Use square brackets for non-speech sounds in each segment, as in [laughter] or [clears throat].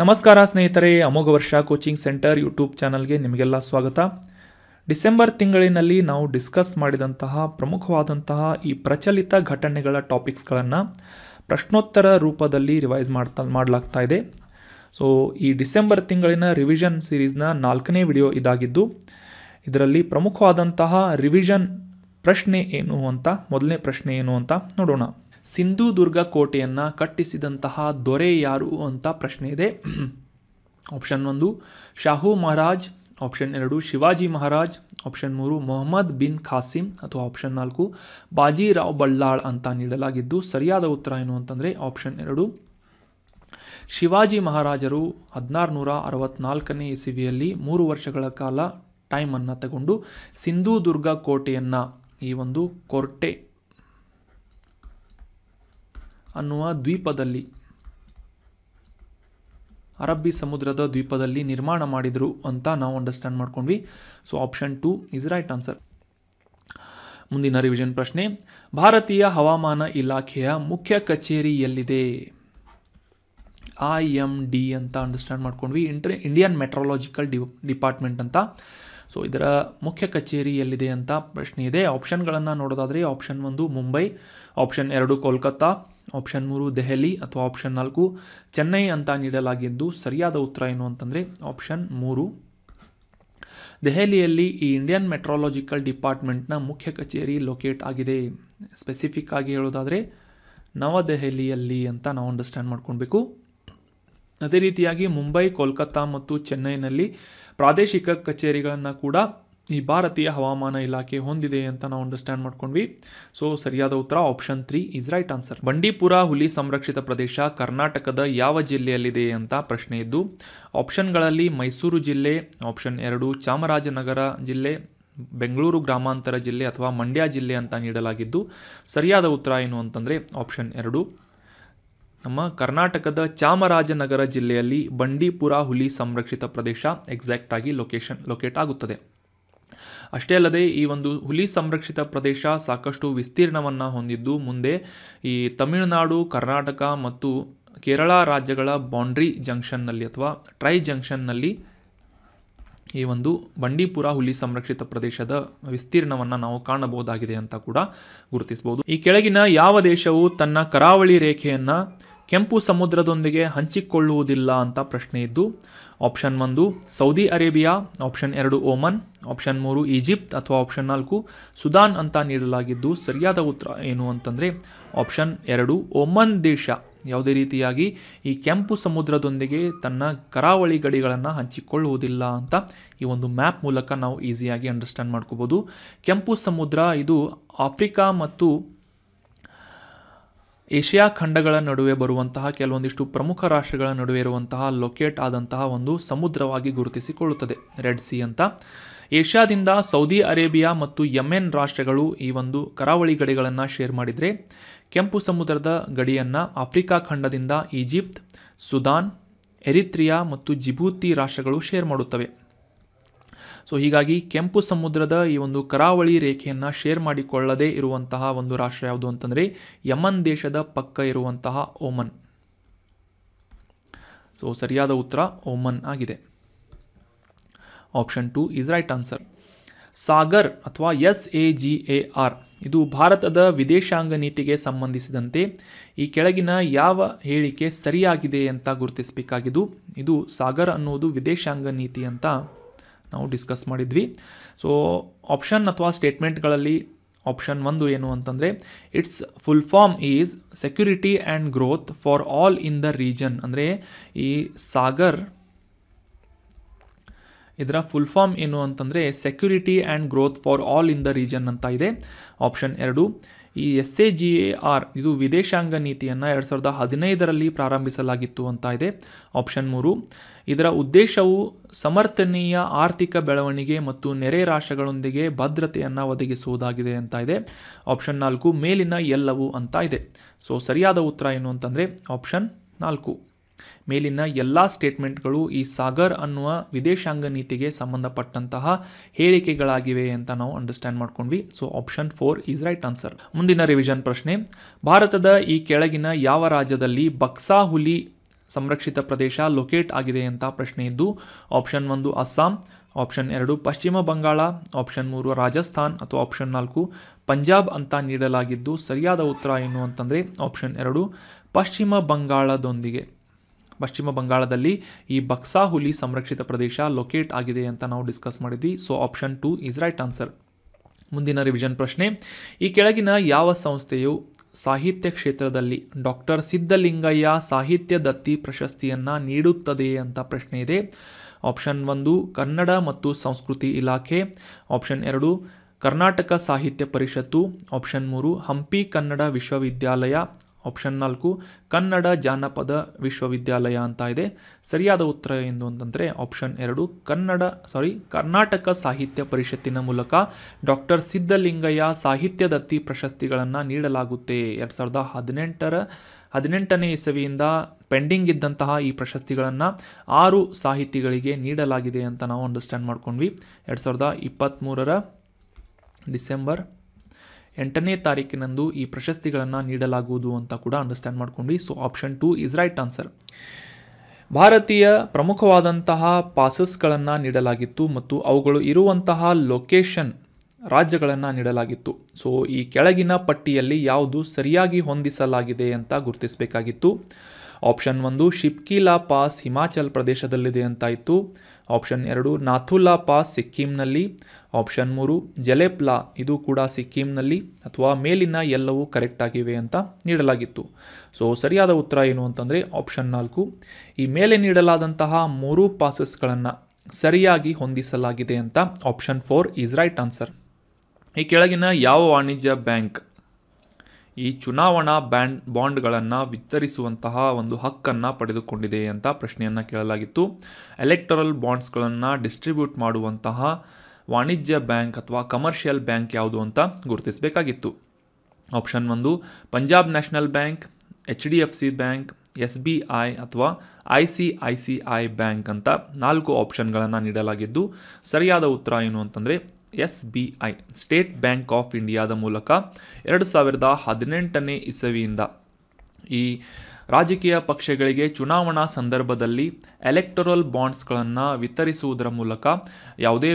ನಮಸ್ಕಾರ ಸ್ನೇಹಿತರೆ ಅಮೋಘ ವರ್ಷ ಕೋಚಿಂಗ್ ಸೆಂಟರ್ ಯೂಟ್ಯೂಬ್ ಚಾನಲ್ಗೆ ನಿಮಗೆಲ್ಲ ಸ್ವಾಗತ ಡಿಸೆಂಬರ್ ತಿಂಗಳಿನಲ್ಲಿ ನಾವು ಡಿಸ್ಕಸ್ ಮಾಡಿದಂತಹ ಪ್ರಮುಖವಾದಂತಹ ಈ ಪ್ರಚಲಿತ ಘಟನೆಗಳ ಟಾಪಿಕ್ಸ್ಗಳನ್ನು ಪ್ರಶ್ನೋತ್ತರ ರೂಪದಲ್ಲಿ ರಿವೈಸ್ ಮಾಡ್ತಾ ಮಾಡಲಾಗ್ತಾ ಇದೆ ಸೊ ಈ ಡಿಸೆಂಬರ್ ತಿಂಗಳಿನ ರಿವಿಷನ್ ಸೀರೀಸ್ನ ನಾಲ್ಕನೇ ವಿಡಿಯೋ ಇದಾಗಿದ್ದು ಇದರಲ್ಲಿ ಪ್ರಮುಖವಾದಂತಹ ರಿವಿಷನ್ ಪ್ರಶ್ನೆ ಏನು ಅಂತ ಮೊದಲನೇ ಪ್ರಶ್ನೆ ಏನು ಅಂತ ನೋಡೋಣ ಸಿಂಧುದುರ್ಗ ಕೋಟೆಯನ್ನು ಕಟ್ಟಿಸಿದಂತಹ ದೊರೆ ಯಾರು ಅಂತ ಪ್ರಶ್ನೆ ಇದೆ ಆಪ್ಷನ್ ಒಂದು ಶಾಹು ಮಹಾರಾಜ್ ಆಪ್ಷನ್ ಎರಡು ಶಿವಾಜಿ ಮಹಾರಾಜ್ ಆಪ್ಷನ್ ಮೂರು ಮೊಹಮ್ಮದ್ ಬಿನ್ ಖಾಸಿಂ ಅಥವಾ ಆಪ್ಷನ್ ನಾಲ್ಕು ಬಾಜಿರಾವ್ ಬಳ್ಳಾಳ್ ಅಂತ ನೀಡಲಾಗಿದ್ದು ಸರಿಯಾದ ಉತ್ತರ ಏನು ಅಂತಂದರೆ ಆಪ್ಷನ್ ಎರಡು ಶಿವಾಜಿ ಮಹಾರಾಜರು ಹದಿನಾರು ನೂರ ಅರವತ್ತ್ನಾಲ್ಕನೇ ಇಸವಿಯಲ್ಲಿ ಮೂರು ವರ್ಷಗಳ ಕಾಲ ಟೈಮನ್ನು ತಗೊಂಡು ಸಿಂಧುದುರ್ಗ ಕೋಟೆಯನ್ನು ಈ ಒಂದು ಕೋರ್ಟೆ ಅನ್ನುವ ದ್ವೀಪದಲ್ಲಿ ಅರಬ್ಬಿ ಸಮುದ್ರದ ದ್ವೀಪದಲ್ಲಿ ನಿರ್ಮಾಣ ಮಾಡಿದರು ಅಂತ ನಾವು ಅಂಡರ್ಸ್ಟ್ಯಾಂಡ್ ಮಾಡ್ಕೊಂಡ್ವಿ so option two is right answer ಮುಂದಿನ ರಿವಿಷನ್ ಪ್ರಶ್ನೆ ಭಾರತೀಯ ಹವಾಮಾನ ಇಲಾಖೆಯ ಮುಖ್ಯ ಕಚೇರಿ ಎಲ್ಲಿದೆ ಐ ಎಮ್ ಡಿ ಅಂತ ಅಂಡರ್ಸ್ಟ್ಯಾಂಡ್ ಮಾಡ್ಕೊಂಡ್ವಿ ಇಂಟ್ರಿ ಇಂಡಿಯನ್ ಮೆಟ್ರಾಲಜಿಕಲ್ ಡಿ ಡಿಪಾರ್ಟ್ಮೆಂಟ್ ಅಂತ ಸೊ ಇದರ ಮುಖ್ಯ ಕಚೇರಿ ಎಲ್ಲಿದೆ ಅಂತ ಪ್ರಶ್ನೆ ಇದೆ ಆಪ್ಷನ್ಗಳನ್ನು ನೋಡೋದಾದರೆ ಆಪ್ಷನ್ ಒಂದು ಮುಂಬೈ ಆಪ್ಷನ್ ಎರಡು ಕೋಲ್ಕತ್ತಾ ಆಪ್ಷನ್ ಮೂರು ದೆಹಲಿ ಅಥವಾ ಆಪ್ಷನ್ ನಾಲ್ಕು ಚೆನ್ನೈ ಅಂತ ನೀಡಲಾಗಿದ್ದು ಸರಿಯಾದ ಉತ್ತರ ಏನು ಅಂತಂದರೆ ಆಪ್ಷನ್ ಮೂರು ದೆಹಲಿಯಲ್ಲಿ ಈ ಇಂಡಿಯನ್ ಮೆಟ್ರಾಲಜಿಕಲ್ ಡಿಪಾರ್ಟ್ಮೆಂಟ್ನ ಮುಖ್ಯ ಕಚೇರಿ ಲೊಕೇಟ್ ಆಗಿದೆ ಸ್ಪೆಸಿಫಿಕ್ ಆಗಿ ಹೇಳೋದಾದರೆ ನವದೆಹಲಿಯಲ್ಲಿ ಅಂತ ನಾವು ಅಂಡರ್ಸ್ಟ್ಯಾಂಡ್ ಮಾಡ್ಕೊಳ್ಬೇಕು ಅದೇ ರೀತಿಯಾಗಿ ಮುಂಬೈ ಕೋಲ್ಕತ್ತಾ ಮತ್ತು ಚೆನ್ನೈನಲ್ಲಿ ಪ್ರಾದೇಶಿಕ ಕಚೇರಿಗಳನ್ನು ಕೂಡ ಈ ಭಾರತೀಯ ಹವಾಮಾನ ಇಲಾಖೆ ಹೊಂದಿದೆ ಅಂತ ನಾವು ಅಂಡರ್ಸ್ಟ್ಯಾಂಡ್ ಮಾಡ್ಕೊಂಡ್ವಿ ಸೊ ಸರಿಯಾದ ಉತ್ತರ option three is right answer Bandipur ಹುಲಿ ಸಂರಕ್ಷಿತ ಪ್ರದೇಶ ಕರ್ನಾಟಕದ ಯಾವ ಜಿಲ್ಲೆಯಲ್ಲಿದೆ ಅಂತ ಪ್ರಶ್ನೆ ಇದ್ದು ಆಪ್ಷನ್ಗಳಲ್ಲಿ ಮೈಸೂರು ಜಿಲ್ಲೆ ಆಪ್ಷನ್ ಎರಡು ಚಾಮರಾಜನಗರ ಜಿಲ್ಲೆ ಬೆಂಗಳೂರು ಗ್ರಾಮಾಂತರ ಜಿಲ್ಲೆ ಅಥವಾ ಮಂಡ್ಯ ಜಿಲ್ಲೆ ಅಂತ ನೀಡಲಾಗಿದ್ದು ಸರಿಯಾದ ಉತ್ತರ ಏನು ಅಂತಂದರೆ ಆಪ್ಷನ್ ಎರಡು ನಮ್ಮ ಕರ್ನಾಟಕದ ಚಾಮರಾಜನಗರ ಜಿಲ್ಲೆಯಲ್ಲಿ ಬಂಡೀಪುರ ಹುಲಿ ಸಂರಕ್ಷಿತ ಪ್ರದೇಶ ಎಕ್ಸಾಕ್ಟಾಗಿ ಲೊಕೇಶನ್ ಲೊಕೇಟ್ ಆಗುತ್ತದೆ ಅಷ್ಟೇ ಅಲ್ಲದೆ ಈ ಒಂದು ಹುಲಿ ಸಂರಕ್ಷಿತ ಪ್ರದೇಶ ಸಾಕಷ್ಟು ವಿಸ್ತೀರ್ಣವನ್ನು ಹೊಂದಿದ್ದು ಮುಂದೆ ಈ ತಮಿಳುನಾಡು ಕರ್ನಾಟಕ ಮತ್ತು ಕೇರಳ ರಾಜ್ಯಗಳ ಬೌಂಡ್ರಿ ಜಂಕ್ಷನ್ನಲ್ಲಿ ಅಥವಾ ಟ್ರೈ ಜಂಕ್ಷನ್ನಲ್ಲಿ ಈ ಒಂದು ಬಂಡೀಪುರ ಹುಲಿ ಸಂರಕ್ಷಿತ ಪ್ರದೇಶದ ವಿಸ್ತೀರ್ಣವನ್ನು ನಾವು ಕಾಣಬಹುದಾಗಿದೆ ಅಂತ ಕೂಡ ಗುರುತಿಸಬಹುದು ಈ ಕೆಳಗಿನ ಯಾವ ದೇಶವು ತನ್ನ ಕರಾವಳಿ ರೇಖೆಯನ್ನು ಕೆಂಪು ಸಮುದ್ರದೊಂದಿಗೆ ಹಂಚಿಕೊಳ್ಳುವುದಿಲ್ಲ ಅಂತ ಪ್ರಶ್ನೆ ಇದ್ದು ಆಪ್ಷನ್ ಒಂದು ಸೌದಿ ಅರೇಬಿಯಾ ಆಪ್ಷನ್ ಎರಡು ಓಮನ್ ಆಪ್ಷನ್ ಮೂರು ಈಜಿಪ್ಟ್ ಅಥವಾ ಆಪ್ಷನ್ ನಾಲ್ಕು ಸುದಾನ್ ಅಂತ ನೀಡಲಾಗಿದ್ದು ಸರಿಯಾದ ಉತ್ತರ ಏನು ಅಂತಂದರೆ ಆಪ್ಷನ್ ಎರಡು ಓಮನ್ ದೇಶ ಯಾವುದೇ ರೀತಿಯಾಗಿ ಈ ಕೆಂಪು ಸಮುದ್ರದೊಂದಿಗೆ ತನ್ನ ಕರಾವಳಿ ಗಡಿಗಳನ್ನು ಹಂಚಿಕೊಳ್ಳುವುದಿಲ್ಲ ಅಂತ ಈ ಒಂದು ಮ್ಯಾಪ್ ಮೂಲಕ ನಾವು ಈಸಿಯಾಗಿ ಅಂಡರ್ಸ್ಟ್ಯಾಂಡ್ ಮಾಡ್ಕೋಬೋದು ಕೆಂಪು ಸಮುದ್ರ ಇದು ಆಫ್ರಿಕಾ ಮತ್ತು ಏಷ್ಯಾ ಖಂಡಗಳ ನಡುವೆ ಬರುವಂತಹ ಕೆಲವೊಂದಿಷ್ಟು ಪ್ರಮುಖ ರಾಷ್ಟ್ರಗಳ ನಡುವೆ ಇರುವಂತಹ ಲೊಕೇಟ್ ಆದಂತಹ ಒಂದು ಸಮುದ್ರವಾಗಿ ಗುರುತಿಸಿಕೊಳ್ಳುತ್ತದೆ ರೆಡ್ ಸಿ ಅಂತ ಏಷ್ಯಾದಿಂದ ಸೌದಿ ಅರೇಬಿಯಾ ಮತ್ತು ಯಮೆನ್ ರಾಷ್ಟ್ರಗಳು ಈ ಒಂದು ಕರಾವಳಿ ಗಡಿಗಳನ್ನು ಶೇರ್ ಮಾಡಿದರೆ ಕೆಂಪು ಸಮುದ್ರದ ಗಡಿಯನ್ನು ಆಫ್ರಿಕಾ ಖಂಡದಿಂದ ಈಜಿಪ್ತ್ ಸುದಾನ್ ಎರಿತ್ರಿಯಾ ಮತ್ತು ಜಿಬೂತಿ ರಾಷ್ಟ್ರಗಳು ಶೇರ್ ಮಾಡುತ್ತವೆ ಸೊ ಹೀಗಾಗಿ ಕೆಂಪು ಸಮುದ್ರದ ಈ ಒಂದು ಕರಾವಳಿ ರೇಖೆಯನ್ನು ಶೇರ್ ಮಾಡಿಕೊಳ್ಳದೇ ಇರುವಂತಹ ಒಂದು ರಾಷ್ಟ್ರ ಯಾವುದು ಅಂತಂದರೆ ಯಮನ್ ದೇಶದ ಪಕ್ಕ ಇರುವಂತಹ ಓಮನ್ ಸೊ ಸರಿಯಾದ ಉತ್ತರ ಓಮನ್ ಆಗಿದೆ option two is right answer SAGAR ಅಥವಾ S A G A R ಇದು ಭಾರತದ ವಿದೇಶಾಂಗ ನೀತಿಗೆ ಸಂಬಂಧಿಸಿದಂತೆ ಈ ಕೆಳಗಿನ ಯಾವ ಹೇಳಿಕೆ ಸರಿಯಾಗಿದೆ ಅಂತ ಗುರುತಿಸಬೇಕಾಗಿದ್ದು ಇದು ಸಾಗರ್ ಅನ್ನುವುದು ವಿದೇಶಾಂಗ ನೀತಿ ಅಂತ ನಾವು ಡಿಸ್ಕಸ್ ಮಾಡಿದ್ವಿ ಸೊ ಆಪ್ಷನ್ ಅಥವಾ ಸ್ಟೇಟ್ಮೆಂಟ್ಗಳಲ್ಲಿ ಆಪ್ಷನ್ ಒಂದು ಏನು ಅಂತಂದರೆ it's full form is security and growth for all in the region ಅಂದರೆ ಈ ಸಾಗರ್ ಇದರ ಫುಲ್ ಫಾರ್ಮ್ ಏನು ಅಂತಂದರೆ security and growth for all in the region ಅಂತ ಇದೆ ಆಪ್ಷನ್ ಎರಡು ಈ S A G A R ಇದು ವಿದೇಶಾಂಗ ನೀತಿಯನ್ನು ಎರಡು ಸಾವಿರದ ಹದಿನೈದರಲ್ಲಿ ಪ್ರಾರಂಭಿಸಲಾಗಿತ್ತು ಅಂತ ಇದೆ ಆಪ್ಷನ್ ಮೂರು ಇದರ ಉದ್ದೇಶವು ಸಮರ್ಥನೀಯ ಆರ್ಥಿಕ ಬೆಳವಣಿಗೆ ಮತ್ತು ನೆರೆ ರಾಷ್ಟ್ರಗಳೊಂದಿಗೆ ಭದ್ರತೆಯನ್ನು ಒದಗಿಸುವುದಾಗಿದೆ ಅಂತ ಇದೆ ಆಪ್ಷನ್ ನಾಲ್ಕು ಮೇಲಿನ ಎಲ್ಲವು ಅಂತ ಇದೆ ಸೊ ಸರಿಯಾದ ಉತ್ತರ ಏನು ಅಂತಂದರೆ ಆಪ್ಷನ್ ನಾಲ್ಕು ಮೇಲಿನ ಎಲ್ಲ ಸ್ಟೇಟ್ಮೆಂಟ್ಗಳು ಈ ಸಾಗರ್ ಅನ್ನುವ ವಿದೇಶಾಂಗ ನೀತಿಗೆ ಸಂಬಂಧಪಟ್ಟಂತಹ ಹೇಳಿಕೆಗಳಾಗಿವೆ ಅಂತ ನಾವು ಅಂಡರ್ಸ್ಟ್ಯಾಂಡ್ ಮಾಡ್ಕೊಂಡ್ವಿ so option four is right answer ಮುಂದಿನ ರಿವಿಷನ್ ಪ್ರಶ್ನೆ ಭಾರತದ ಈ ಕೆಳಗಿನ ಯಾವ ರಾಜ್ಯದಲ್ಲಿ ಬಕ್ಸಾ ಹುಲಿ ಸಂರಕ್ಷಿತ ಪ್ರದೇಶ ಲೊಕೇಟ್ ಆಗಿದೆ ಅಂತ ಪ್ರಶ್ನೆ ಇದ್ದು ಆಪ್ಷನ್ ಒಂದು ಅಸ್ಸಾಂ ಆಪ್ಷನ್ ಎರಡು ಪಶ್ಚಿಮ ಬಂಗಾಳ ಆಪ್ಷನ್ ಮೂರು ರಾಜಸ್ಥಾನ್ ಅಥವಾ ಆಪ್ಷನ್ ನಾಲ್ಕು ಪಂಜಾಬ್ ಅಂತ ನೀಡಲಾಗಿದ್ದು ಸರಿಯಾದ ಉತ್ತರ ಏನು ಅಂತಂದರೆ ಆಪ್ಷನ್ ಎರಡು ಪಶ್ಚಿಮ ಬಂಗಾಳದೊಂದಿಗೆ ಪಶ್ಚಿಮ ಬಂಗಾಳದಲ್ಲಿ ಈ ಬಕ್ಸಾ ಹುಲಿ ಸಂರಕ್ಷಿತ ಪ್ರದೇಶ ಲೊಕೇಟ್ ಆಗಿದೆ ಅಂತ ನಾವು ಡಿಸ್ಕಸ್ ಮಾಡಿದ್ವಿ so option two is right answer ಮುಂದಿನ ರಿವಿಷನ್ ಪ್ರಶ್ನೆ ಈ ಕೆಳಗಿನ ಯಾವ ಸಂಸ್ಥೆಯು ಸಾಹಿತ್ಯ ಕ್ಷೇತ್ರದಲ್ಲಿ ಡಾಕ್ಟರ್ ಸಿದ್ಧಲಿಂಗಯ್ಯ ಸಾಹಿತ್ಯ ದತ್ತಿ ಪ್ರಶಸ್ತಿಯನ್ನು ನೀಡುತ್ತದೆ ಅಂತ ಪ್ರಶ್ನೆ ಇದೆ ಆಪ್ಷನ್ ಒಂದು ಕನ್ನಡ ಮತ್ತು ಸಂಸ್ಕೃತಿ ಇಲಾಖೆ ಆಪ್ಷನ್ ಎರಡು ಕರ್ನಾಟಕ ಸಾಹಿತ್ಯ ಪರಿಷತ್ತು ಆಪ್ಷನ್ ಮೂರು ಹಂಪಿ ಕನ್ನಡ ವಿಶ್ವವಿದ್ಯಾಲಯ ಆಪ್ಷನ್ ನಾಲ್ಕು ಕನ್ನಡ ಜಾನಪದ ವಿಶ್ವವಿದ್ಯಾಲಯ ಅಂತ ಇದೆ ಸರಿಯಾದ ಉತ್ತರ ಎಂದು ಅಂತಂದರೆ ಆಪ್ಷನ್ ಎರಡು ಕನ್ನಡ ಸಾರಿ ಕರ್ನಾಟಕ ಸಾಹಿತ್ಯ ಪರಿಷತ್ತಿನ ಮೂಲಕ ಡಾಕ್ಟರ್ ಸಿದ್ಧಲಿಂಗಯ್ಯ ಸಾಹಿತ್ಯ ದತ್ತಿ ಪ್ರಶಸ್ತಿಗಳನ್ನು ನೀಡಲಾಗುತ್ತೆ ಎರಡು ಸಾವಿರದ ಹದಿನೆಂಟರ ಹದಿನೆಂಟನೇ ಇಸವಿಯಿಂದ ಪೆಂಡಿಂಗ್ ಇದ್ದಂತಹ ಈ ಪ್ರಶಸ್ತಿಗಳನ್ನು ಆರು ಸಾಹಿತಿಗಳಿಗೆ ನೀಡಲಾಗಿದೆ ಅಂತ ನಾವು ಅಂಡರ್ಸ್ಟ್ಯಾಂಡ್ ಮಾಡ್ಕೊಂಡ್ವಿ ಎರಡು ಸಾವಿರದ ಇಪ್ಪತ್ತ್ಮೂರರ ಡಿಸೆಂಬರ್ ಎಂಟನೇ ತಾರೀಕಿನಂದು ಈ ಪ್ರಶಸ್ತಿಗಳನ್ನು ನೀಡಲಾಗುವುದು ಅಂತ ಕೂಡ ಅಂಡರ್ಸ್ಟ್ಯಾಂಡ್ ಮಾಡ್ಕೊಂಡು so option two is right answer ಭಾರತೀಯ ಪ್ರಮುಖವಾದಂತಹ ಪಾಸಸ್ಗಳನ್ನು ನೀಡಲಾಗಿತ್ತು ಮತ್ತು ಅವುಗಳು ಇರುವಂತಹ ಲೊಕೇಶನ್ ರಾಜ್ಯಗಳನ್ನು ನೀಡಲಾಗಿತ್ತು ಸೊ ಈ ಕೆಳಗಿನ ಪಟ್ಟಿಯಲ್ಲಿ ಯಾವುದು ಸರಿಯಾಗಿ ಹೊಂದಿಸಲಾಗಿದೆ ಅಂತ ಗುರುತಿಸಬೇಕಾಗಿತ್ತು ಆಪ್ಷನ್ ಒಂದು ಶಿಪ್ಕಿಲಾ ಪಾಸ್ ಹಿಮಾಚಲ್ ಪ್ರದೇಶದಲ್ಲಿದೆ ಅಂತಾಯಿತು ಆಪ್ಷನ್ ಎರಡು ನಾಥುಲಾ ಪಾಸ್ ಸಿಕ್ಕಿಂನಲ್ಲಿ ಆಪ್ಷನ್ ಮೂರು ಜಲೆಪ್ಲಾ ಇದು ಕೂಡ ಸಿಕ್ಕಿಂನಲ್ಲಿ ಅಥವಾ ಮೇಲಿನ ಎಲ್ಲವೂ ಕರೆಕ್ಟ್ ಆಗಿವೆ ಅಂತ ನೀಡಲಾಗಿತ್ತು ಸೊ ಸರಿಯಾದ ಉತ್ತರ ಏನು ಅಂತಂದರೆ ಆಪ್ಷನ್ ನಾಲ್ಕು ಈ ಮೇಲೆ ನೀಡಲಾದಂತಹ ಮೂರು ಪಾಸಸ್ಗಳನ್ನು ಸರಿಯಾಗಿ ಹೊಂದಿಸಲಾಗಿದೆ ಅಂತ option four is right answer ಈ ಕೆಳಗಿನ ಯಾವ ವಾಣಿಜ್ಯ ಬ್ಯಾಂಕ್ ಈ ಚುನಾವಣಾ ಬ್ಯಾಂಡ್ ಬಾಂಡ್ಗಳನ್ನು ವಿತರಿಸುವಂತಹ ಒಂದು ಹಕ್ಕನ್ನು ಪಡೆದುಕೊಂಡಿದೆ ಅಂತ ಪ್ರಶ್ನೆಯನ್ನು ಕೇಳಲಾಗಿತ್ತು ಎಲೆಕ್ಟರಲ್ ಬಾಂಡ್ಸ್ಗಳನ್ನು ಡಿಸ್ಟ್ರಿಬ್ಯೂಟ್ ಮಾಡುವಂತಹ ವಾಣಿಜ್ಯ ಬ್ಯಾಂಕ್ ಅಥವಾ ಕಮರ್ಷಿಯಲ್ ಬ್ಯಾಂಕ್ ಯಾವುದು ಅಂತ ಗುರುತಿಸಬೇಕಾಗಿತ್ತು ಆಪ್ಷನ್ ಒಂದು Punjab national bank H D F C bank S B I ಅಥವಾ I C I C I bank ಅಂತ ನಾಲ್ಕು ಆಪ್ಷನ್ಗಳನ್ನು ನೀಡಲಾಗಿದ್ದು ಸರಿಯಾದ ಉತ್ತರ ಏನು ಅಂತಂದರೆ S B I state bank of ಇಂಡಿಯಾದ ಮೂಲಕ ಎರಡು ಸಾವಿರದ ಹದಿನೆಂಟನೇ ಇಸವಿಯಿಂದ ಈ ರಾಜಕೀಯ ಪಕ್ಷಗಳಿಗೆ ಚುನಾವಣಾ ಸಂದರ್ಭದಲ್ಲಿ ಎಲೆಕ್ಟೊರಲ್ ಬಾಂಡ್ಸ್ಗಳನ್ನು ವಿತರಿಸುವುದರ ಮೂಲಕ ಯಾವುದೇ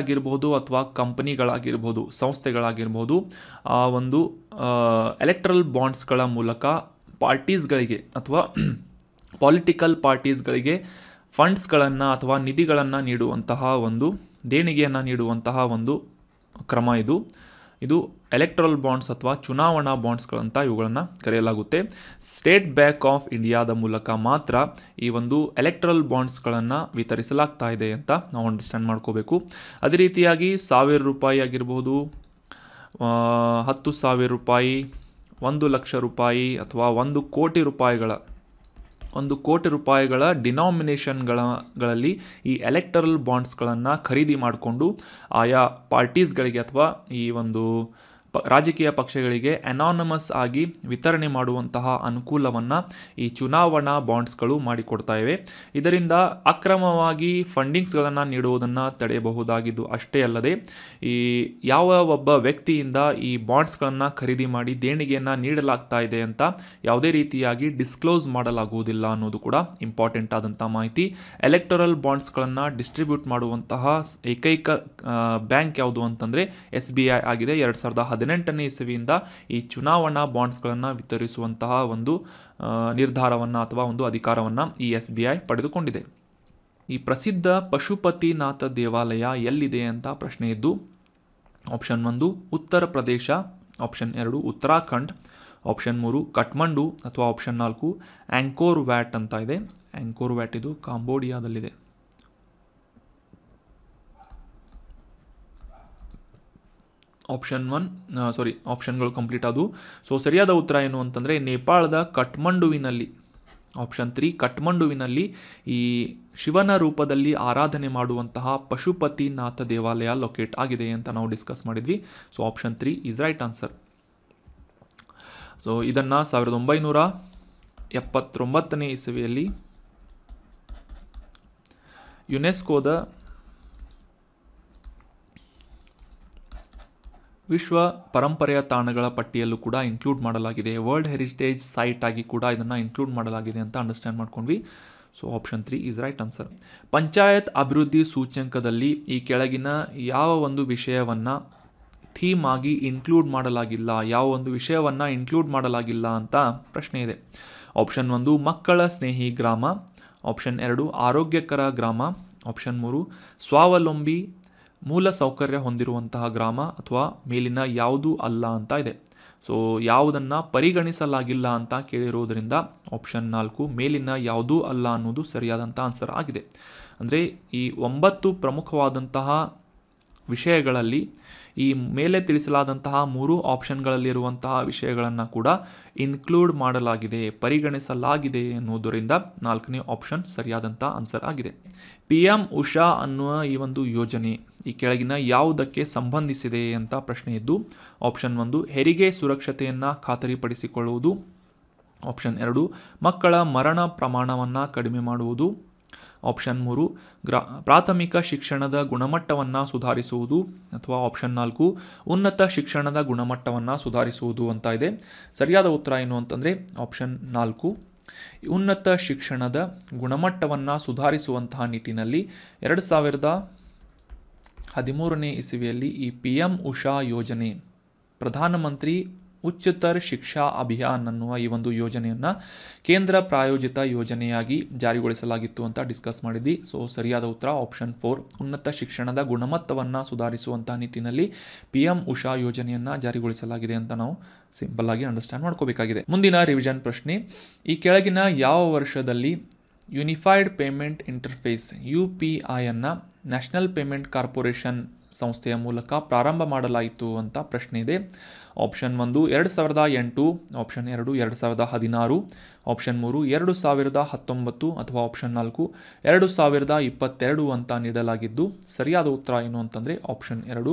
ಆಗಿರ್ಬೋದು ಅಥವಾ ಕಂಪನಿಗಳಾಗಿರ್ಬೋದು ಸಂಸ್ಥೆಗಳಾಗಿರ್ಬೋದು ಆ ಒಂದು ಎಲೆಕ್ಟ್ರಲ್ ಬಾಂಡ್ಸ್ಗಳ ಮೂಲಕ ಪಾರ್ಟೀಸ್ಗಳಿಗೆ ಅಥವಾ [clears throat] ಪಾಲಿಟಿಕಲ್ ಪಾರ್ಟೀಸ್ಗಳಿಗೆ ಫಂಡ್ಸ್ಗಳನ್ನು ಅಥವಾ ನಿಧಿಗಳನ್ನು ನೀಡುವಂತಹ ಒಂದು ದೇಣಿಗೆಯನ್ನು ನೀಡುವಂತಹ ಒಂದು ಕ್ರಮ ಇದು ಇದು ಎಲೆಕ್ಟ್ರಲ್ ಬಾಂಡ್ಸ್ ಅಥವಾ ಚುನಾವಣಾ ಬಾಂಡ್ಸ್ಗಳಂತ ಇವುಗಳನ್ನು ಕರೆಯಲಾಗುತ್ತೆ ಸ್ಟೇಟ್ ಬ್ಯಾಂಕ್ ಆಫ್ ಇಂಡಿಯಾದ ಮೂಲಕ ಮಾತ್ರ ಈ ಒಂದು ಎಲೆಕ್ಟ್ರಲ್ ಬಾಂಡ್ಸ್ಗಳನ್ನು ವಿತರಿಸಲಾಗ್ತಾ ಇದೆ ಅಂತ ನಾವು ಅಂಡರ್ಸ್ಟ್ಯಾಂಡ್ ಮಾಡ್ಕೋಬೇಕು ಅದೇ ರೀತಿಯಾಗಿ ಸಾವಿರ ರೂಪಾಯಿ ಆಗಿರ್ಬೋದು ಹತ್ತು ಸಾವಿರ ರೂಪಾಯಿ ಒಂದು ಲಕ್ಷ ರೂಪಾಯಿ ಅಥವಾ ಒಂದು ಕೋಟಿ ರೂಪಾಯಿಗಳ ಒಂದು ಕೋಟಿ ರೂಪಾಯಿಗಳ ಡಿನಾಮಿನೇಷನ್ಗಳಲ್ಲಿ ಈ ಎಲೆಕ್ಟರಲ್ ಬಾಂಡ್ಸ್ಗಳನ್ನು ಖರೀದಿ ಮಾಡಿಕೊಂಡು ಆಯಾ ಪಾರ್ಟೀಸ್ಗಳಿಗೆ ಅಥವಾ ಈ ಒಂದು ರಾಜಕೀಯ ಪಕ್ಷಗಳಿಗೆ ಅನಾನಮಸ್ ಆಗಿ ವಿತರಣೆ ಮಾಡುವಂತಹ ಅನುಕೂಲವನ್ನು ಈ ಚುನಾವಣಾ ಬಾಂಡ್ಸ್ಗಳು ಮಾಡಿಕೊಡ್ತಾ ಇವೆ ಇದರಿಂದ ಅಕ್ರಮವಾಗಿ ಫಂಡಿಂಗ್ಸ್ಗಳನ್ನು ನೀಡುವುದನ್ನು ತಡೆಯಬಹುದಾಗಿದ್ದು ಅಷ್ಟೇ ಅಲ್ಲದೆ ಈ ಯಾವ ಒಬ್ಬ ವ್ಯಕ್ತಿಯಿಂದ ಈ ಬಾಂಡ್ಸ್ಗಳನ್ನು ಖರೀದಿ ಮಾಡಿ ದೇಣಿಗೆಯನ್ನು ನೀಡಲಾಗ್ತಾ ಇದೆ ಅಂತ ಯಾವುದೇ ರೀತಿಯಾಗಿ ಡಿಸ್ಕ್ಲೋಸ್ ಮಾಡಲಾಗುವುದಿಲ್ಲ ಅನ್ನೋದು ಕೂಡ ಇಂಪಾರ್ಟೆಂಟ್ ಆದಂಥ ಮಾಹಿತಿ ಎಲೆಕ್ಟೊರಲ್ ಬಾಂಡ್ಸ್ಗಳನ್ನು ಡಿಸ್ಟ್ರಿಬ್ಯೂಟ್ ಮಾಡುವಂತಹ ಏಕೈಕ ಬ್ಯಾಂಕ್ ಯಾವುದು ಅಂತಂದರೆ ಎಸ್ ಬಿ ಐ ಆಗಿದೆ ಎರಡು ಸಾವಿರದ ಹದಿನೆಂಟನೇ ಇಸವಿಯಿಂದ ಈ ಚುನಾವಣಾ ಬಾಂಡ್ಸ್ಗಳನ್ನು ವಿತರಿಸುವಂತಹ ಒಂದು ನಿರ್ಧಾರವನ್ನು ಅಥವಾ ಒಂದು ಅಧಿಕಾರವನ್ನು ಈ ಎಸ್ ಬಿ ಐ ಪಡೆದುಕೊಂಡಿದೆ ಈ ಪ್ರಸಿದ್ಧ ಪಶುಪತಿನಾಥ ದೇವಾಲಯ ಎಲ್ಲಿದೆ ಅಂತ ಪ್ರಶ್ನೆ ಇದ್ದು ಆಪ್ಷನ್ ಒಂದು ಉತ್ತರ ಪ್ರದೇಶ ಆಪ್ಷನ್ ಎರಡು ಉತ್ತರಾಖಂಡ್ ಆಪ್ಷನ್ ಮೂರು ಕಠ್ಮಂಡು ಅಥವಾ ಆಪ್ಷನ್ ನಾಲ್ಕು ಆ್ಯಂಕೋರ್ ವ್ಯಾಟ್ ಅಂತ ಇದೆ ಆ್ಯಂಕೋರ್ ವ್ಯಾಟ್ ಇದು ಕಾಂಬೋಡಿಯಾದಲ್ಲಿದೆ ಆಪ್ಷನ್ ಒನ್ ಸಾರಿ ಆಪ್ಷನ್ಗಳು ಕಂಪ್ಲೀಟ್ ಆದವು ಸೊ ಸರಿಯಾದ ಉತ್ತರ ಏನು ಅಂತಂದರೆ ನೇಪಾಳದ ಕಠ್ಮಂಡುವಿನಲ್ಲಿ ಆಪ್ಷನ್ ತ್ರೀ ಕಠ್ಮಂಡುವಿನಲ್ಲಿ ಈ ಶಿವನ ರೂಪದಲ್ಲಿ ಆರಾಧನೆ ಮಾಡುವಂತಹ ಪಶುಪತಿನಾಥ ದೇವಾಲಯ ಲೊಕೇಟ್ ಆಗಿದೆ ಅಂತ ನಾವು ಡಿಸ್ಕಸ್ ಮಾಡಿದ್ವಿ so option three is right answer so ಇದನ್ನು ಸಾವಿರದ ಒಂಬೈನೂರ ಎಪ್ಪತ್ತೊಂಬತ್ತನೇ ಇಸವಿಯಲ್ಲಿ ಯುನೆಸ್ಕೋದ ವಿಶ್ವ ಪರಂಪರೆಯ ತಾಣಗಳ ಪಟ್ಟಿಯಲ್ಲೂ ಕೂಡ ಇನ್ಕ್ಲೂಡ್ ಮಾಡಲಾಗಿದೆ ವರ್ಲ್ಡ್ ಹೆರಿಟೇಜ್ ಸೈಟ್ ಆಗಿ ಕೂಡ ಇದನ್ನು ಇನ್ಕ್ಲೂಡ್ ಮಾಡಲಾಗಿದೆ ಅಂತ ಅಂಡರ್ಸ್ಟ್ಯಾಂಡ್ ಮಾಡ್ಕೊಂಡ್ವಿ so option three is right answer panchayat ಅಭಿವೃದ್ಧಿ ಸೂಚ್ಯಂಕದಲ್ಲಿ ಈ ಕೆಳಗಿನ ಯಾವ ಒಂದು ವಿಷಯವನ್ನು ಥೀಮ್ ಆಗಿ ಇನ್ಕ್ಲೂಡ್ ಮಾಡಲಾಗಿಲ್ಲ ಯಾವ ಒಂದು ವಿಷಯವನ್ನು ಇನ್ಕ್ಲೂಡ್ ಮಾಡಲಾಗಿಲ್ಲ ಅಂತ ಪ್ರಶ್ನೆ ಇದೆ ಆಪ್ಷನ್ ಒಂದು ಮಕ್ಕಳ ಸ್ನೇಹಿ ಗ್ರಾಮ ಆಪ್ಷನ್ ಎರಡು ಆರೋಗ್ಯಕರ ಗ್ರಾಮ ಆಪ್ಷನ್ ಮೂರು ಸ್ವಾವಲಂಬಿ ಮೂಲ ಸೌಕರ್ಯ ಹೊಂದಿರುವಂತಹ ಗ್ರಾಮ ಅಥವಾ ಮೇಲಿನ ಯಾವುದು ಅಲ್ಲ ಅಂತ ಇದೆ ಸೊ ಯಾವುದನ್ನು ಪರಿಗಣಿಸಲಾಗಿಲ್ಲ ಅಂತ ಕೇಳಿರೋದರಿಂದ ಆಪ್ಷನ್ ನಾಲ್ಕು ಮೇಲಿನ ಯಾವುದೂ ಅಲ್ಲ ಅನ್ನೋದು ಸರಿಯಾದಂಥ ಆನ್ಸರ್ ಆಗಿದೆ ಅಂದರೆ ಈ ಒಂಬತ್ತು ಪ್ರಮುಖವಾದಂತಹ ವಿಷಯಗಳಲ್ಲಿ ಈ ಮೇಲೆ ತಿಳಿಸಲಾದಂತಹ ಮೂರು ಆಪ್ಷನ್ಗಳಲ್ಲಿರುವಂತಹ ವಿಷಯಗಳನ್ನು ಕೂಡ ಇನ್ಕ್ಲೂಡ್ ಮಾಡಲಾಗಿದೆ ಪರಿಗಣಿಸಲಾಗಿದೆ ಎನ್ನುವುದರಿಂದ ನಾಲ್ಕನೇ ಆಪ್ಷನ್ ಸರಿಯಾದಂಥ ಆನ್ಸರ್ ಆಗಿದೆ ಪಿ ಎಂ ಉಷಾ ಅನ್ನುವ ಈ ಒಂದು ಯೋಜನೆ ಈ ಕೆಳಗಿನ ಯಾವುದಕ್ಕೆ ಸಂಬಂಧಿಸಿದೆ ಅಂತ ಪ್ರಶ್ನೆ ಇದ್ದು ಆಪ್ಷನ್ ಒಂದು ಹೆರಿಗೆ ಸುರಕ್ಷತೆಯನ್ನು ಖಾತರಿಪಡಿಸಿಕೊಳ್ಳುವುದು ಆಪ್ಷನ್ ಎರಡು ಮಕ್ಕಳ ಮರಣ ಪ್ರಮಾಣವನ್ನು ಕಡಿಮೆ ಮಾಡುವುದು ಆಪ್ಷನ್ ಮೂರು ಗ್ರಾ ಪ್ರಾಥಮಿಕ ಶಿಕ್ಷಣದ ಗುಣಮಟ್ಟವನ್ನು ಸುಧಾರಿಸುವುದು ಅಥವಾ ಆಪ್ಷನ್ ನಾಲ್ಕು ಉನ್ನತ ಶಿಕ್ಷಣದ ಗುಣಮಟ್ಟವನ್ನು ಸುಧಾರಿಸುವುದು ಅಂತ ಇದೆ ಸರಿಯಾದ ಉತ್ತರ ಏನು ಅಂತಂದರೆ ಆಪ್ಷನ್ ನಾಲ್ಕು ಉನ್ನತ ಶಿಕ್ಷಣದ ಗುಣಮಟ್ಟವನ್ನು ಸುಧಾರಿಸುವಂತಹ ನಿಟ್ಟಿನಲ್ಲಿ ಎರಡು ಸಾವಿರದ ಹದಿಮೂರನೇ ಇಸವಿಯಲ್ಲಿ ಈ ಪಿ ಎಂ ಉಷಾ ಯೋಜನೆ ಪ್ರಧಾನಮಂತ್ರಿ ಉಚ್ಚತರ್ ಶಿಕ್ಷಾ ಅಭಿಯಾನ್ ಅನ್ನುವ ಈ ಒಂದು ಯೋಜನೆಯನ್ನು ಕೇಂದ್ರ ಪ್ರಾಯೋಜಿತ ಯೋಜನೆಯಾಗಿ ಜಾರಿಗೊಳಿಸಲಾಗಿತ್ತು ಅಂತ ಡಿಸ್ಕಸ್ ಮಾಡಿದ್ವಿ ಸೊ ಸರಿಯಾದ ಉತ್ತರ ಆಪ್ಷನ್ ಫೋರ್ ಉನ್ನತ ಶಿಕ್ಷಣದ ಗುಣಮಟ್ಟವನ್ನು ಸುಧಾರಿಸುವಂತಹ ನಿಟ್ಟಿನಲ್ಲಿ ಪಿ ಎಂ ಉಷಾ ಯೋಜನೆಯನ್ನು ಜಾರಿಗೊಳಿಸಲಾಗಿದೆ ಅಂತ ನಾವು ಸಿಂಪಲ್ ಆಗಿ ಅಂಡರ್ಸ್ಟ್ಯಾಂಡ್ ಮಾಡ್ಕೋಬೇಕಾಗಿದೆ ಮುಂದಿನ ರಿವಿಷನ್ ಪ್ರಶ್ನೆ ಈ ಕೆಳಗಿನ ಯಾವ ವರ್ಷದಲ್ಲಿ unified payment interface U P I ಅನ್ನು ನ್ಯಾಷನಲ್ ಪೇಮೆಂಟ್ ಕಾರ್ಪೊರೇಷನ್ ಸಂಸ್ಥೆಯ ಮೂಲಕ ಪ್ರಾರಂಭ ಮಾಡಲಾಯಿತು ಅಂತ ಪ್ರಶ್ನೆ ಇದೆ ಆಪ್ಷನ್ ಒಂದು ಎರಡು ಸಾವಿರದ ಎಂಟು ಆಪ್ಷನ್ ಎರಡು ಎರಡು ಸಾವಿರದ ಹದಿನಾರು ಆಪ್ಷನ್ ಮೂರು ಎರಡು ಸಾವಿರದ ಹತ್ತೊಂಬತ್ತು ಅಥವಾ ಆಪ್ಷನ್ ನಾಲ್ಕು ಎರಡು ಸಾವಿರದ ಇಪ್ಪತ್ತೆರಡು ಅಂತ ನೀಡಲಾಗಿದ್ದು ಸರಿಯಾದ ಉತ್ತರ ಏನು ಅಂತಂದರೆ ಆಪ್ಷನ್ ಎರಡು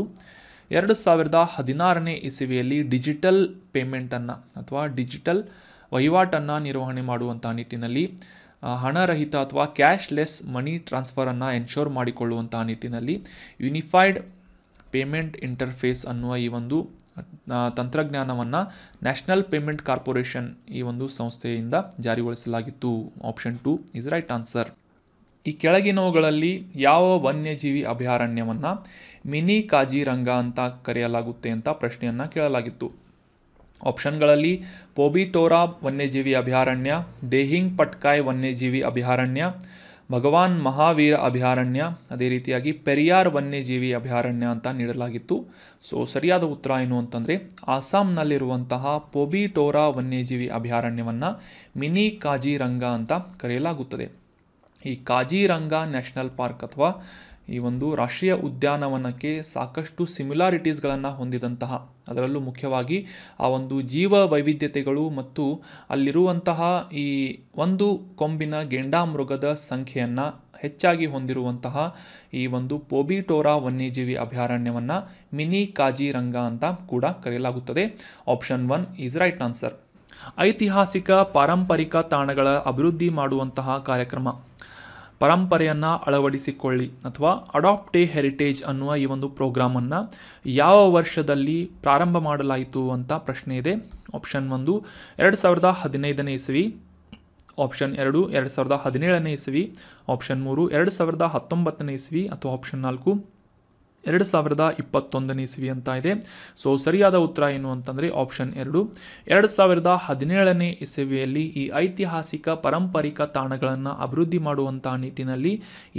ಎರಡು ಸಾವಿರದ ಹದಿನಾರನೇ ಇಸವಿಯಲ್ಲಿ ಡಿಜಿಟಲ್ ಪೇಮೆಂಟನ್ನು ಅಥವಾ ಡಿಜಿಟಲ್ ವಹಿವಾಟನ್ನು ನಿರ್ವಹಣೆ ಮಾಡುವಂಥ ನಿಟ್ಟಿನಲ್ಲಿ ಹಣರಹಿತ ಅಥವಾ ಕ್ಯಾಶ್ಲೆಸ್ ಮನಿ ಟ್ರಾನ್ಸ್ಫರನ್ನು ಎನ್ಶೋರ್ ಮಾಡಿಕೊಳ್ಳುವಂತಹ ನಿಟ್ಟಿನಲ್ಲಿ ಯುನಿಫೈಡ್ ಪೇಮೆಂಟ್ ಇಂಟರ್ಫೇಸ್ ಅನ್ನುವ ಈ ಒಂದು ತಂತ್ರಜ್ಞಾನವನ್ನು ನ್ಯಾಷನಲ್ ಪೇಮೆಂಟ್ ಕಾರ್ಪೊರೇಷನ್ ಈ ಒಂದು ಸಂಸ್ಥೆಯಿಂದ ಜಾರಿಗೊಳಿಸಲಾಗಿತ್ತು option two is right answer ಈ ಕೆಳಗಿನವುಗಳಲ್ಲಿ ಯಾವ ವನ್ಯಜೀವಿ ಅಭಯಾರಣ್ಯವನ್ನು ಮಿನಿ ಕಾಜಿರಂಗ ಅಂತ ಕರೆಯಲಾಗುತ್ತೆ ಅಂತ ಪ್ರಶ್ನೆಯನ್ನು ಕೇಳಲಾಗಿತ್ತು ಆಪ್ಷನ್ಗಳಲ್ಲಿ ಪೋಬಿತೋರಾ ವನ್ಯಜೀವಿ ಅಭಯಾರಣ್ಯ ದೇಹಿಂಗ್ ಪಟ್ಕಾಯ್ ವನ್ಯಜೀವಿ ಅಭಯಾರಣ್ಯ ಭಗವಾನ್ ಮಹಾವೀರ ಅಭಯಾರಣ್ಯ ಅದೇ ರೀತಿಯಾಗಿ ಪೆರಿಯಾರ್ ವನ್ಯಜೀವಿ ಅಭಯಾರಣ್ಯ ಅಂತ ನೀಡಲಾಗಿತ್ತು ಸೊ ಸರಿಯಾದ ಉತ್ತರ ಏನು ಅಂತಂದರೆ ಅಸ್ಸಾಂನಲ್ಲಿರುವಂತಹ ಪೋಬಿಟೋರಾ ವನ್ಯಜೀವಿ ಅಭಯಾರಣ್ಯವನ್ನು ಮಿನಿ ಕಾಜಿರಂಗ ಅಂತ ಕರೆಯಲಾಗುತ್ತದೆ ಈ ಕಾಜಿರಂಗ ನ್ಯಾಷನಲ್ ಪಾರ್ಕ್ ಅಥವಾ ಈ ಒಂದು ರಾಷ್ಟ್ರೀಯ ಉದ್ಯಾನವನಕ್ಕೆ ಸಾಕಷ್ಟು ಸಿಮಿಲಾರಿಟೀಸ್ಗಳನ್ನು ಹೊಂದಿದಂತಹ ಅದರಲ್ಲೂ ಮುಖ್ಯವಾಗಿ ಆ ಒಂದು ಜೀವ ವೈವಿಧ್ಯತೆಗಳು ಮತ್ತು ಅಲ್ಲಿರುವಂತಹ ಈ ಒಂದು ಕೊಂಬಿನ ಗೆಂಡಾಮೃಗದ ಸಂಖ್ಯೆಯನ್ನು ಹೆಚ್ಚಾಗಿ ಹೊಂದಿರುವಂತಹ ಈ ಒಂದು ಪೋಬಿಟೋರಾ ವನ್ಯಜೀವಿ ಅಭಯಾರಣ್ಯವನ್ನು ಮಿನಿ ಕಾಜಿರಂಗ ಅಂತ ಕೂಡ ಕರೆಯಲಾಗುತ್ತದೆ option one is right answer ಐತಿಹಾಸಿಕ ಪಾರಂಪರಿಕ ತಾಣಗಳ ಅಭಿವೃದ್ಧಿ ಮಾಡುವಂತಹ ಕಾರ್ಯಕ್ರಮ ಪರಂಪರೆಯನ್ನು ಅಳವಡಿಸಿಕೊಳ್ಳಿ ಅಥವಾ ಅಡಾಪ್ಟ್ ಎ ಹೆರಿಟೇಜ್ ಅನ್ನುವ ಈ ಒಂದು ಪ್ರೋಗ್ರಾಮನ್ನು ಯಾವ ವರ್ಷದಲ್ಲಿ ಪ್ರಾರಂಭ ಮಾಡಲಾಯಿತು ಅಂತ ಪ್ರಶ್ನೆ ಇದೆ ಆಪ್ಷನ್ ಒಂದು ಎರಡು ಸಾವಿರದ ಹದಿನೈದನೇ ಇಸವಿ ಆಪ್ಷನ್ ಎರಡು ಎರಡು ಸಾವಿರದ ಹದಿನೇಳನೇ ಇಸವಿ ಆಪ್ಷನ್ ಮೂರು ಎರಡು ಸಾವಿರದ ಹತ್ತೊಂಬತ್ತನೇ ಇಸವಿ ಅಥವಾ ಆಪ್ಷನ್ ನಾಲ್ಕು ಎರಡು ಸಾವಿರದ ಇಪ್ಪತ್ತೊಂದನೇ ಇಸ್ವಿ ಅಂತ ಇದೆ ಸೊ ಸರಿಯಾದ ಉತ್ತರ ಏನು ಅಂತಂದರೆ ಆಪ್ಷನ್ ಎರಡು ಎರಡು ಸಾವಿರದ ಹದಿನೇಳನೇ ಇಸವಿಯಲ್ಲಿ ಈ ಐತಿಹಾಸಿಕ ಪಾರಂಪರಿಕ ತಾಣಗಳನ್ನು ಅಭಿವೃದ್ಧಿ ಮಾಡುವಂತಹ ನಿಟ್ಟಿನಲ್ಲಿ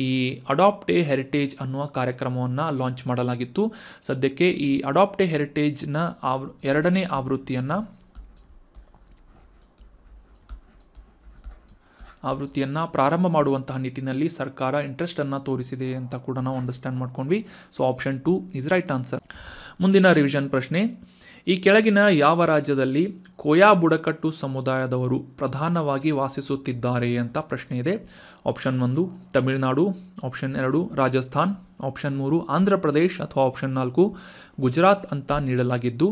ಈ ಅಡಾಪ್ಟೆ ಹೆರಿಟೇಜ್ ಅನ್ನುವ ಕಾರ್ಯಕ್ರಮವನ್ನು ಲಾಂಚ್ ಮಾಡಲಾಗಿತ್ತು ಸದ್ಯಕ್ಕೆ ಈ ಅಡಾಪ್ಟೆ ಹೆರಿಟೇಜ್ನ ಆವ್ ಎರಡನೇ ಆವೃತ್ತಿಯನ್ನು ಆವೃತ್ತಿಯನ್ನು ಪ್ರಾರಂಭ ಮಾಡುವಂತಹ ನಿಟ್ಟಿನಲ್ಲಿ ಸರ್ಕಾರ ಇಂಟ್ರೆಸ್ಟನ್ನು ತೋರಿಸಿದೆ ಅಂತ ಕೂಡ ನಾವು ಅಂಡರ್ಸ್ಟ್ಯಾಂಡ್ ಮಾಡ್ಕೊಂಡ್ವಿ so option two is right answer ಮುಂದಿನ ರಿವಿಷನ್ ಪ್ರಶ್ನೆ ಈ ಕೆಳಗಿನ ಯಾವ ರಾಜ್ಯದಲ್ಲಿ ಕೋಯಾ ಬುಡಕಟ್ಟು ಸಮುದಾಯದವರು ಪ್ರಧಾನವಾಗಿ ವಾಸಿಸುತ್ತಿದ್ದಾರೆ ಅಂತ ಪ್ರಶ್ನೆ ಇದೆ ಆಪ್ಷನ್ ಒಂದು ತಮಿಳುನಾಡು ಆಪ್ಷನ್ ಎರಡು ರಾಜಸ್ಥಾನ್ ಆಪ್ಷನ್ ಮೂರು ಆಂಧ್ರ ಪ್ರದೇಶ್ ಅಥವಾ ಆಪ್ಷನ್ ನಾಲ್ಕು ಗುಜರಾತ್ ಅಂತ ನೀಡಲಾಗಿದ್ದು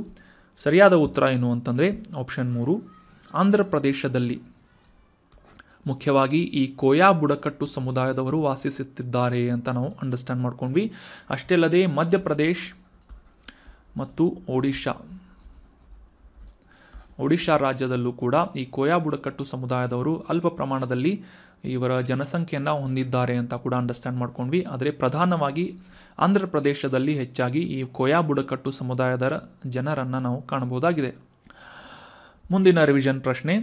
ಸರಿಯಾದ ಉತ್ತರ ಏನು ಅಂತಂದರೆ ಆಪ್ಷನ್ ಮೂರು ಆಂಧ್ರ ಪ್ರದೇಶದಲ್ಲಿ ಮುಖ್ಯವಾಗಿ ಈ ಕೋಯಾ ಬುಡಕಟ್ಟು ಸಮುದಾಯದವರು ವಾಸಿಸುತ್ತಿದ್ದಾರೆ ಅಂತ ನಾವು ಅಂಡರ್ಸ್ಟ್ಯಾಂಡ್ ಮಾಡ್ಕೊಂಡ್ವಿ ಅಷ್ಟೇ ಅಲ್ಲದೆ ಮಧ್ಯಪ್ರದೇಶ ಮತ್ತು ಒಡಿಶಾ ಒಡಿಶಾ ರಾಜ್ಯದಲ್ಲೂ ಕೂಡ ಈ ಕೋಯಾ ಬುಡಕಟ್ಟು ಸಮುದಾಯದವರು ಅಲ್ಪ ಪ್ರಮಾಣದಲ್ಲಿ ಇವರ ಜನಸಂಖ್ಯೆಯನ್ನು ಹೊಂದಿದ್ದಾರೆ ಅಂತ ಕೂಡ ಅಂಡರ್ಸ್ಟ್ಯಾಂಡ್ ಮಾಡ್ಕೊಂಡ್ವಿ ಆದರೆ ಪ್ರಧಾನವಾಗಿ ಆಂಧ್ರ ಪ್ರದೇಶದಲ್ಲಿ ಹೆಚ್ಚಾಗಿ ಈ ಕೋಯಾ ಬುಡಕಟ್ಟು ಸಮುದಾಯದ ಜನರನ್ನು ನಾವು ಕಾಣಬಹುದಾಗಿದೆ ಮುಂದಿನ ರಿವಿಷನ್ ಪ್ರಶ್ನೆ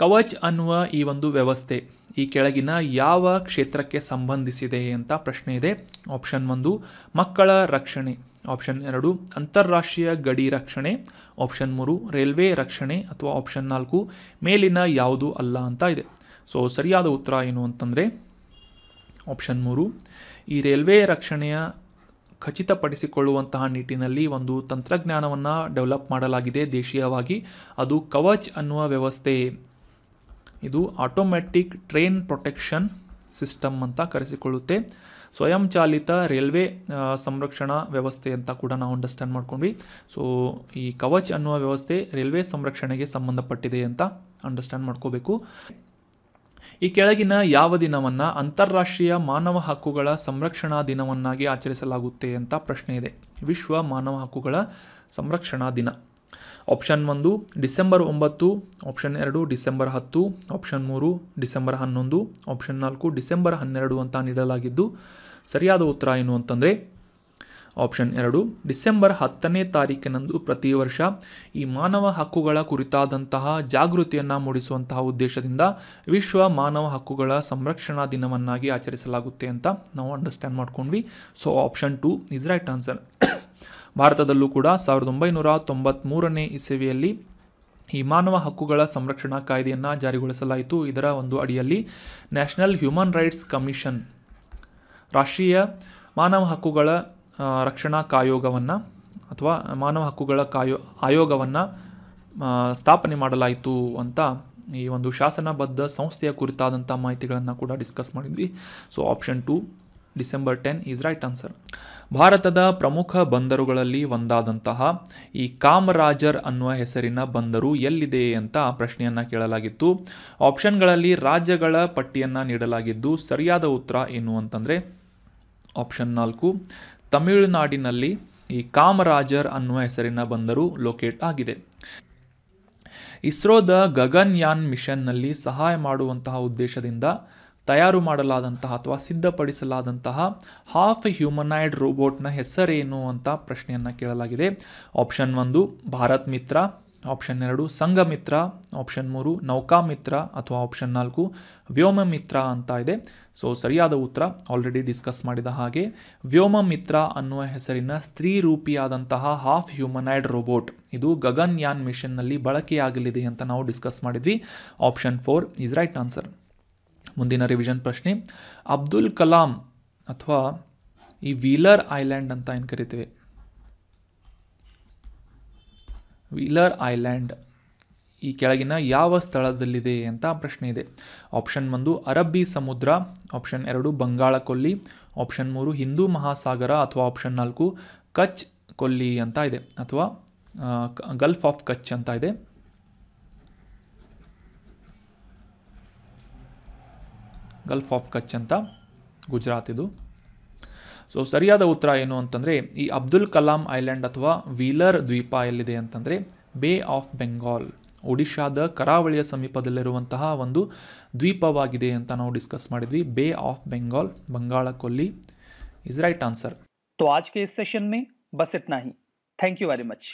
ಕವಚ್ ಅನ್ನುವ ಈ ಒಂದು ವ್ಯವಸ್ಥೆ ಈ ಕೆಳಗಿನ ಯಾವ ಕ್ಷೇತ್ರಕ್ಕೆ ಸಂಬಂಧಿಸಿದೆ ಅಂತ ಪ್ರಶ್ನೆ ಇದೆ ಆಪ್ಷನ್ ಒಂದು ಮಕ್ಕಳ ರಕ್ಷಣೆ ಆಪ್ಷನ್ ಎರಡು ಅಂತಾರಾಷ್ಟ್ರೀಯ ಗಡಿ ರಕ್ಷಣೆ ಆಪ್ಷನ್ ಮೂರು ರೈಲ್ವೆ ರಕ್ಷಣೆ ಅಥವಾ ಆಪ್ಷನ್ ನಾಲ್ಕು ಮೇಲಿನ ಯಾವುದು ಅಲ್ಲ ಅಂತ ಇದೆ ಸೊ ಸರಿಯಾದ ಉತ್ತರ ಏನು ಅಂತಂದರೆ ಆಪ್ಷನ್ ಮೂರು ಈ ರೈಲ್ವೆ ರಕ್ಷಣೆಯ ಖಚಿತಪಡಿಸಿಕೊಳ್ಳುವಂತಹ ನಿಟ್ಟಿನಲ್ಲಿ ಒಂದು ತಂತ್ರಜ್ಞಾನವನ್ನು ಡೆವಲಪ್ ಮಾಡಲಾಗಿದೆ ದೇಶೀಯವಾಗಿ ಅದು ಕವಚ್ ಅನ್ನುವ ವ್ಯವಸ್ಥೆ ಇದು ಆಟೋಮ್ಯಾಟಿಕ್ ಟ್ರೈನ್ ಪ್ರೊಟೆಕ್ಷನ್ ಸಿಸ್ಟಮ್ ಅಂತ ಕರೆಸಿಕೊಳ್ಳುತ್ತೆ ಸ್ವಯಂಚಾಲಿತ ರೈಲ್ವೆ ಸಂರಕ್ಷಣಾ ವ್ಯವಸ್ಥೆ ಅಂತ ಕೂಡ ನಾವು ಅಂಡರ್ಸ್ಟ್ಯಾಂಡ್ ಮಾಡ್ಕೊಂಡ್ವಿ ಸೊ ಈ ಕವಚ್ ಅನ್ನುವ ವ್ಯವಸ್ಥೆ ರೈಲ್ವೆ ಸಂರಕ್ಷಣೆಗೆ ಸಂಬಂಧಪಟ್ಟಿದೆ ಅಂತ ಅಂಡರ್ಸ್ಟ್ಯಾಂಡ್ ಮಾಡ್ಕೋಬೇಕು ಈ ಕೆಳಗಿನ ಯಾವ ದಿನವನ್ನು ಅಂತಾರಾಷ್ಟ್ರೀಯ ಮಾನವ ಹಕ್ಕುಗಳ ಸಂರಕ್ಷಣಾ ದಿನವನ್ನಾಗಿ ಆಚರಿಸಲಾಗುತ್ತೆ ಅಂತ ಪ್ರಶ್ನೆ ಇದೆ ವಿಶ್ವ ಮಾನವ ಹಕ್ಕುಗಳ ಸಂರಕ್ಷಣಾ ದಿನ ಆಪ್ಷನ್ ಒಂದು ಡಿಸೆಂಬರ್ ಒಂಬತ್ತು ಆಪ್ಷನ್ ಎರಡು ಡಿಸೆಂಬರ್ ಹತ್ತು ಆಪ್ಷನ್ ಮೂರು ಡಿಸೆಂಬರ್ ಹನ್ನೊಂದು ಆಪ್ಷನ್ ನಾಲ್ಕು ಡಿಸೆಂಬರ್ ಹನ್ನೆರಡು ಅಂತ ನೀಡಲಾಗಿದ್ದು ಸರಿಯಾದ ಉತ್ತರ ಏನು ಅಂತಂದರೆ ಆಪ್ಷನ್ ಎರಡು ಡಿಸೆಂಬರ್ ಹತ್ತನೇ ತಾರೀಕಿನಂದು ಪ್ರತಿ ವರ್ಷ ಈ ಮಾನವ ಹಕ್ಕುಗಳ ಕುರಿತಾದಂತಹ ಜಾಗೃತಿಯನ್ನು ಮೂಡಿಸುವಂತಹ ಉದ್ದೇಶದಿಂದ ವಿಶ್ವ ಮಾನವ ಹಕ್ಕುಗಳ ಸಂರಕ್ಷಣಾ ದಿನವನ್ನಾಗಿ ಆಚರಿಸಲಾಗುತ್ತೆ ಅಂತ ನಾವು ಅಂಡರ್ಸ್ಟ್ಯಾಂಡ್ ಮಾಡ್ಕೊಂಡ್ವಿ so option two is right answer ಭಾರತದಲ್ಲೂ ಕೂಡ ಸಾವಿರದ ಒಂಬೈನೂರ ತೊಂಬತ್ತ್ಮೂರನೇ ಇಸವಿಯಲ್ಲಿ ಈ ಮಾನವ ಹಕ್ಕುಗಳ ಸಂರಕ್ಷಣಾ ಕಾಯ್ದೆಯನ್ನು ಜಾರಿಗೊಳಿಸಲಾಯಿತು ಇದರ ಒಂದು ಅಡಿಯಲ್ಲಿ ನ್ಯಾಷನಲ್ ಹ್ಯೂಮನ್ ರೈಟ್ಸ್ ಕಮಿಷನ್ ರಾಷ್ಟ್ರೀಯ ಮಾನವ ಹಕ್ಕುಗಳ ರಕ್ಷಣಾ ಕಾಯೋಗವನ್ನು ಅಥವಾ ಮಾನವ ಹಕ್ಕುಗಳ ಕಾಯೋ ಆಯೋಗವನ್ನು ಸ್ಥಾಪನೆ ಮಾಡಲಾಯಿತು ಅಂತ ಈ ಒಂದು ಶಾಸನಬದ್ಧ ಸಂಸ್ಥೆಯ ಕುರಿತಾದಂಥ ಮಾಹಿತಿಗಳನ್ನು ಕೂಡ ಡಿಸ್ಕಸ್ ಮಾಡಿದ್ವಿ so option two December ten is right answer ಭಾರತದ ಪ್ರಮುಖ ಬಂದರುಗಳಲ್ಲಿ ಒಂದಾದಂತಹ ಈ ಕಾಮರಾಜರ್ ಅನ್ನುವ ಹೆಸರಿನ ಬಂದರು ಎಲ್ಲಿದೆ ಅಂತ ಪ್ರಶ್ನೆಯನ್ನು ಕೇಳಲಾಗಿತ್ತು ಆಪ್ಷನ್ಗಳಲ್ಲಿ ರಾಜ್ಯಗಳ ಪಟ್ಟಿಯನ್ನು ನೀಡಲಾಗಿದ್ದು ಸರಿಯಾದ ಉತ್ತರ ಏನು ಅಂತಂದರೆ ಆಪ್ಷನ್ ನಾಲ್ಕು ತಮಿಳುನಾಡಿನಲ್ಲಿ ಈ ಕಾಮರಾಜರ್ ಅನ್ನುವ ಹೆಸರಿನ ಬಂದರು ಲೊಕೇಟ್ ಆಗಿದೆ ಇಸ್ರೋದ ಗಗನ್ಯಾನ್ ಮಿಷನ್ನಲ್ಲಿ ಸಹಾಯ ಮಾಡುವಂತಹ ಉದ್ದೇಶದಿಂದ ತಯಾರು ಮಾಡಲಾದಂತಹ ಅಥವಾ ಸಿದ್ಧಪಡಿಸಲಾದಂತಹ ಹಾಫ್ ಹ್ಯೂಮನಾಯ್ಡ್ ರೋಬೋಟ್ನ ಹೆಸರೇನು ಅಂತ ಪ್ರಶ್ನೆಯನ್ನು ಕೇಳಲಾಗಿದೆ ಆಪ್ಷನ್ ಒಂದು ಭಾರತ್ ಮಿತ್ರ ಆಪ್ಷನ್ ಎರಡು ಸಂಘಮಿತ್ರ ಆಪ್ಷನ್ ಮೂರು ನೌಕಾಮಿತ್ರ ಅಥವಾ ಆಪ್ಷನ್ ನಾಲ್ಕು ವ್ಯೋಮ ಮಿತ್ರ ಅಂತ ಇದೆ ಸೊ ಸರಿಯಾದ ಉತ್ತರ ಆಲ್ರೆಡಿ ಡಿಸ್ಕಸ್ ಮಾಡಿದ ಹಾಗೆ ವ್ಯೋಮ ಮಿತ್ರ ಅನ್ನುವ ಹೆಸರಿನ ಸ್ತ್ರೀ ರೂಪಿಯಾದಂತಹ ಹಾಫ್ ಹ್ಯೂಮನೈಡ್ ರೋಬೋಟ್ ಇದು ಗಗನ್ ಯಾನ್ ಮಿಷನ್ನಲ್ಲಿ ಬಳಕೆಯಾಗಲಿದೆ ಅಂತ ನಾವು ಡಿಸ್ಕಸ್ ಮಾಡಿದ್ವಿ option four is right answer ಮುಂದಿನ ರಿವಿಷನ್ ಪ್ರಶ್ನೆ ಅಬ್ದುಲ್ ಕಲಾಂ ಅಥವಾ ಈ ವೀಲರ್ ಐಲ್ಯಾಂಡ್ ಅಂತ ಏನು ಕರಿತೀವಿ ವೀಲರ್ ಐಲ್ಯಾಂಡ್ ಈ ಕೆಳಗಿನ ಯಾವ ಸ್ಥಳದಲ್ಲಿದೆ ಅಂತ ಪ್ರಶ್ನೆ ಇದೆ ಆಪ್ಷನ್ ಒಂದು ಅರಬ್ಬಿ ಸಮುದ್ರ ಆಪ್ಷನ್ ಎರಡು ಬಂಗಾಳ ಕೊಲ್ಲಿ ಆಪ್ಷನ್ ಮೂರು ಹಿಂದೂ ಮಹಾಸಾಗರ ಅಥವಾ ಆಪ್ಷನ್ ನಾಲ್ಕು ಕಚ್ ಕೊಲ್ಲಿ ಅಂತ ಇದೆ ಅಥವಾ ಗಲ್ಫ್ ಆಫ್ ಕಚ್ ಅಂತ ಇದೆ ಗಲ್ಫ್ ಆಫ್ ಕಚ್ ಅಂತ ಗುಜರಾತ್ ಇದು ಸೊ ಸರಿಯಾದ ಉತ್ತರ ಏನು ಅಂತಂದರೆ ಈ ಅಬ್ದುಲ್ ಕಲಾಂ ಐಲ್ಯಾಂಡ್ ಅಥವಾ ವೀಲರ್ ದ್ವೀಪ ಎಲ್ಲಿದೆ ಅಂತಂದರೆ ಬೇ ಆಫ್ ಬೆಂಗಾಲ್ ಒಡಿಶಾದ ಕರಾವಳಿಯ ಸಮೀಪದಲ್ಲಿರುವಂತಹ ಒಂದು ದ್ವೀಪವಾಗಿದೆ ಅಂತ ನಾವು ಡಿಸ್ಕಸ್ ಮಾಡಿದ್ವಿ ಬೇ ಆಫ್ ಬೆಂಗಾಲ್ ಬಂಗಾಳ ಕೊಲ್ಲಿ ಇಸ್ ರೈಟ್ ಆನ್ಸರ್ तो ಆಜ್ ಕೆ ಸೆಷನ್ ಮೇ ಬಸ್ बस इतना ಥ್ಯಾಂಕ್ ಯು ವೆರಿ ಮಚ್